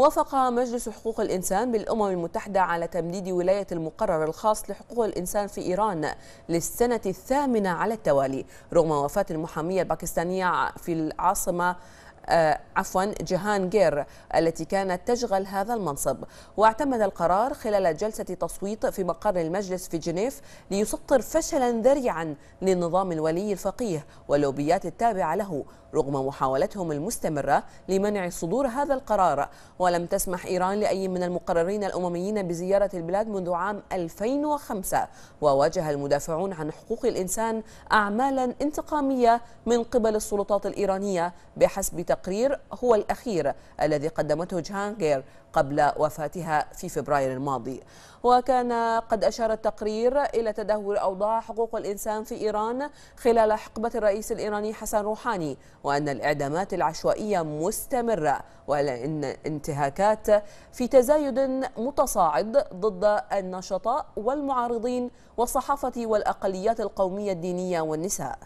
وافق مجلس حقوق الإنسان بالأمم المتحدة على تمديد ولاية المقرر الخاص لحقوق الإنسان في إيران للسنة الثامنة على التوالي رغم وفاة المحامية الباكستانية في العاصمة آه، عفوا جهان جير التي كانت تشغل هذا المنصب واعتمد القرار خلال جلسة تصويت في مقر المجلس في جنيف ليسطر فشلا ذريعا للنظام الولي الفقيه واللوبيات التابعة له رغم محاولتهم المستمرة لمنع صدور هذا القرار ولم تسمح إيران لأي من المقررين الأمميين بزيارة البلاد منذ عام 2005 وواجه المدافعون عن حقوق الإنسان أعمالا انتقامية من قبل السلطات الإيرانية بحسب التقرير هو الأخير الذي قدمته جهانغير قبل وفاتها في فبراير الماضي وكان قد أشار التقرير إلى تدهور أوضاع حقوق الإنسان في إيران خلال حقبة الرئيس الإيراني حسن روحاني وأن الإعدامات العشوائية مستمرة وأن انتهاكات في تزايد متصاعد ضد النشطاء والمعارضين والصحافة والأقليات القومية الدينية والنساء